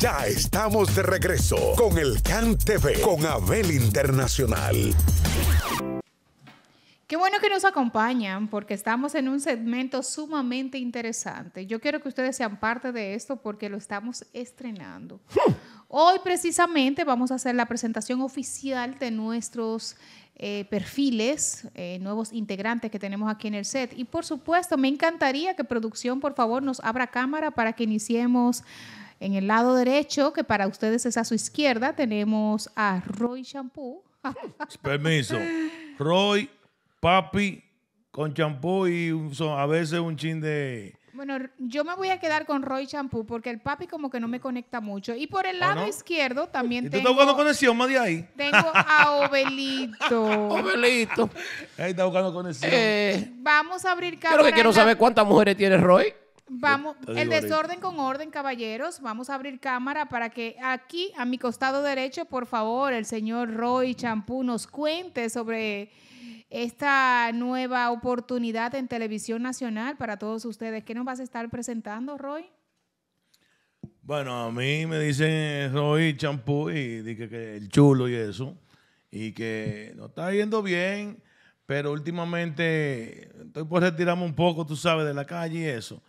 Ya estamos de regreso con el CAN TV, con Abel Internacional. Qué bueno que nos acompañan porque estamos en un segmento sumamente interesante. Yo quiero que ustedes sean parte de esto porque lo estamos estrenando. Hoy precisamente vamos a hacer la presentación oficial de nuestros eh, perfiles, eh, nuevos integrantes que tenemos aquí en el set. Y por supuesto, me encantaría que producción, por favor, nos abra cámara para que iniciemos en el lado derecho, que para ustedes es a su izquierda, tenemos a Roy Shampoo. Permiso. Roy, papi, con champú y a veces un chin de... Bueno, yo me voy a quedar con Roy Champú porque el papi como que no me conecta mucho. Y por el lado izquierdo también ¿Y tú buscando conexión más de ahí? Tengo a Obelito. Obelito. Ahí está buscando conexión. Eh, Vamos a abrir cámara. Creo que quiero saber cuántas mujeres tiene Roy. Vamos, el desorden con orden, caballeros. Vamos a abrir cámara para que aquí, a mi costado derecho, por favor, el señor Roy Champú nos cuente sobre esta nueva oportunidad en Televisión Nacional para todos ustedes. ¿Qué nos vas a estar presentando, Roy? Bueno, a mí me dicen Roy Champú y dije que el chulo y eso, y que no está yendo bien, pero últimamente estoy por retirarme un poco, tú sabes, de la calle y eso.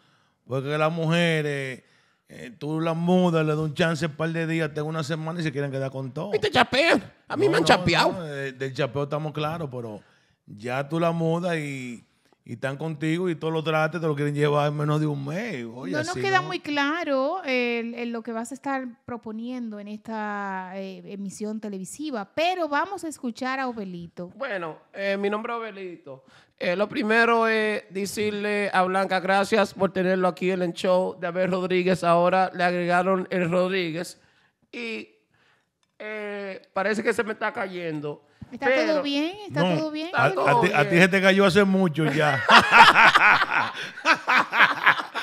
Porque las mujeres, eh, tú las mudas, le das un chance un par de días, tengo una semana y se quieren quedar con todo. Y te chapean. A mí me han chapeado. Eh, del, chapeo estamos claros, pero ya tú la mudas y y están contigo y todos los trates te lo quieren llevar en menos de un mes. no nos queda muy claro lo que vas a estar proponiendo en esta eh, emisión televisiva, pero vamos a escuchar a Obelito. Bueno, eh, mi nombre es Obelito. Eh, lo primero es decirle a Blanca gracias por tenerlo aquí en el show de Abel Rodríguez. Ahora le agregaron el Rodríguez y parece que se me está cayendo. ¿Está todo bien? ¿Está todo bien? a, Ti, se te cayó hace mucho ya.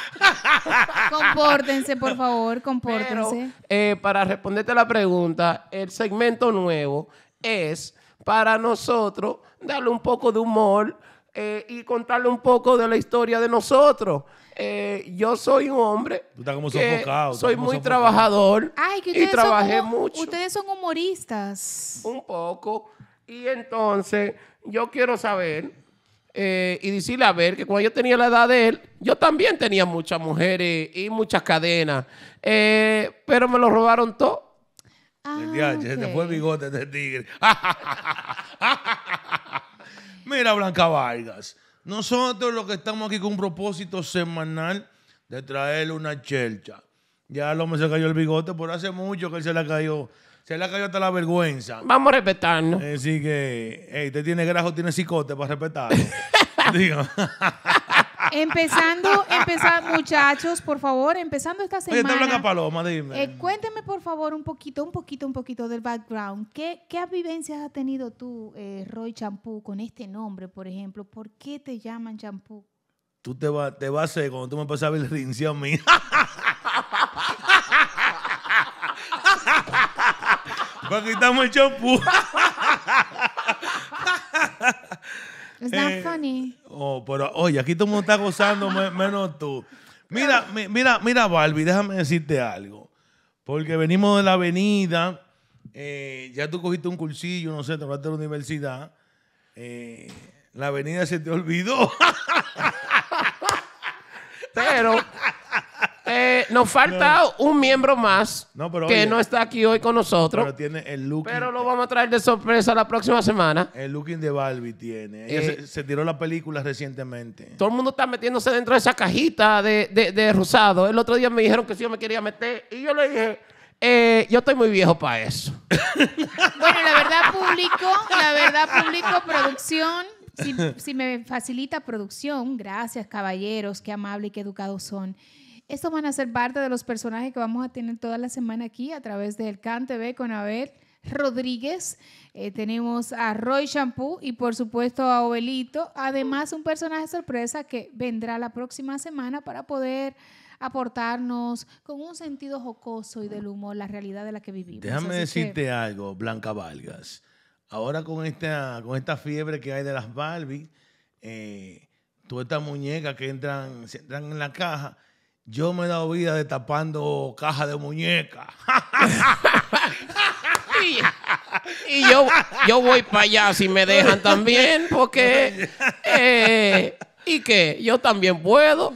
compórtense, por favor, compórtense. Eh, para responderte la pregunta, el segmento nuevo es para nosotros darle un poco de humor eh, y contarle un poco de la historia de nosotros. Eh, yo soy un hombre. Tú estás como sofocado. Soy muy trabajador. Ay, y trabajé mucho. Ustedes son humoristas. Un poco. Y entonces yo quiero saber eh, y decirle a ver que cuando yo tenía la edad de él, yo también tenía muchas mujeres y muchas cadenas, eh, pero me lo robaron todo. Ah, se te fue el bigote del tigre. Mira, Blanca Vargas, nosotros lo que estamos aquí con un propósito semanal de traerle una chelcha. Ya lo me se cayó el bigote, por hace mucho que él se la cayó se le ha caído hasta la vergüenza. Vamos a respetarnos. Así que, hey, usted tiene grajo, tiene cicote para respetar. Digo. Empezando, empezando, muchachos, por favor, empezando esta semana. Oye, Paloma, dime. Eh, cuénteme, por favor, un poquito, un poquito, un poquito del background. ¿Qué, qué vivencias ha tenido tú, eh, Roy Champú, con este nombre, por ejemplo? ¿Por qué te llaman Champú? Tú te vas te vas a hacer cuando tú me pasabas el rincio a mí. Porque estamos el champú. Es eh, funny. Oh, pero oye, aquí todo el mundo está gozando menos tú. Mira, mira, mira, Barbie, déjame decirte algo. Porque venimos de la avenida, eh, ya tú cogiste un cursillo, no sé, te vas de la universidad. Eh, la avenida se te olvidó. pero nos falta un miembro más que no está aquí hoy con nosotros. Pero tiene el look. Pero lo vamos a traer de sorpresa la próxima semana. El looking de Barbie tiene. Eh, se, tiró la película recientemente. Todo el mundo está metiéndose dentro de esa cajita de, de, rosado. El otro día me dijeron que si yo me quería meter y yo le dije. Eh, yo estoy muy viejo para eso. bueno, la verdad público, la verdad público, producción, si, me facilita producción, gracias caballeros, qué amable y qué educados son. Estos van a ser parte de los personajes que vamos a tener toda la semana aquí a través del CAN TV con Abel Rodríguez. Eh, tenemos a Roy Shampoo y por supuesto a Obelito. Además, un personaje sorpresa que vendrá la próxima semana para poder aportarnos con un sentido jocoso y del humor la realidad de la que vivimos. Déjame decirte algo, Blanca Valgas. Ahora con esta, con esta fiebre que hay de las Barbie, eh, todas estas muñecas que entran, entran en la caja, yo me he dado vida de tapando caja de muñeca. y, yo, yo voy para allá si me dejan también, porque. Eh, ¿Y qué? Yo también puedo.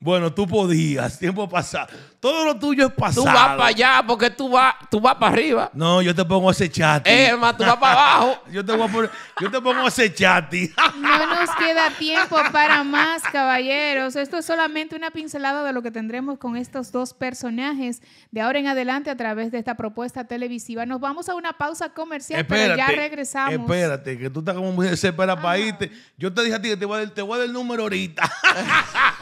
Bueno, tú podías, tiempo pasado. Todo lo tuyo es pasado. Tú vas para allá porque tú vas, tú vas para arriba. No, yo te pongo a ese chat. Eh, tú vas para abajo. yo, te yo te pongo a ese chat. no nos queda tiempo para más, caballeros. Esto es solamente una pincelada de lo que tendremos con estos dos personajes de ahora en adelante a través de esta propuesta televisiva. Nos vamos a una pausa comercial, pero ya regresamos. Espérate, que tú estás como muy desesperada para irte. Yo te dije a ti que te voy a dar, te voy a dar el número ahorita.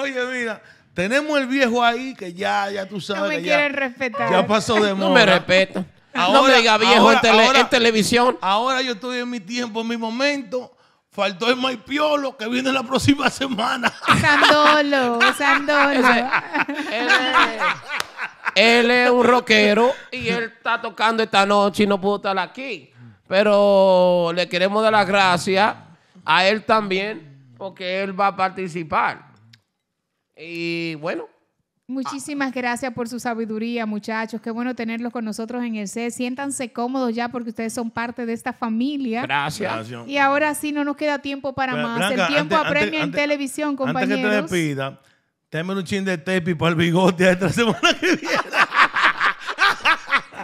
Oye, mira, tenemos el viejo ahí que ya, ya tú sabes. No me quieren respetar. Ya pasó de moda. No me respeto. Ahora, no me diga viejo en, televisión. Ahora yo estoy en mi tiempo, en mi momento. Faltó el Maipiolo que viene la próxima semana. Sandolo, Sandolo. él, es, él es un rockero y él está tocando esta noche y no pudo estar aquí. Pero le queremos dar las gracias a él también porque él va a participar. Y bueno. Muchísimas gracias por su sabiduría, muchachos. Qué bueno tenerlos con nosotros en el C. Siéntanse cómodos ya porque ustedes son parte de esta familia. Gracias. Y ahora sí no nos queda tiempo para más. el tiempo apremia en televisión, compañeros. Antes que te despida, un chin de tepi para el bigote esta semana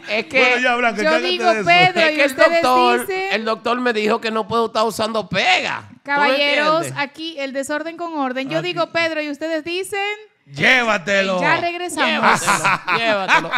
es que yo digo Pedro y ustedes el doctor, dicen... el doctor me dijo que no puedo estar usando pega. Caballeros, aquí el desorden con orden. Yo digo Pedro y ustedes dicen... Llévatelo. ya regresamos. llévatelo.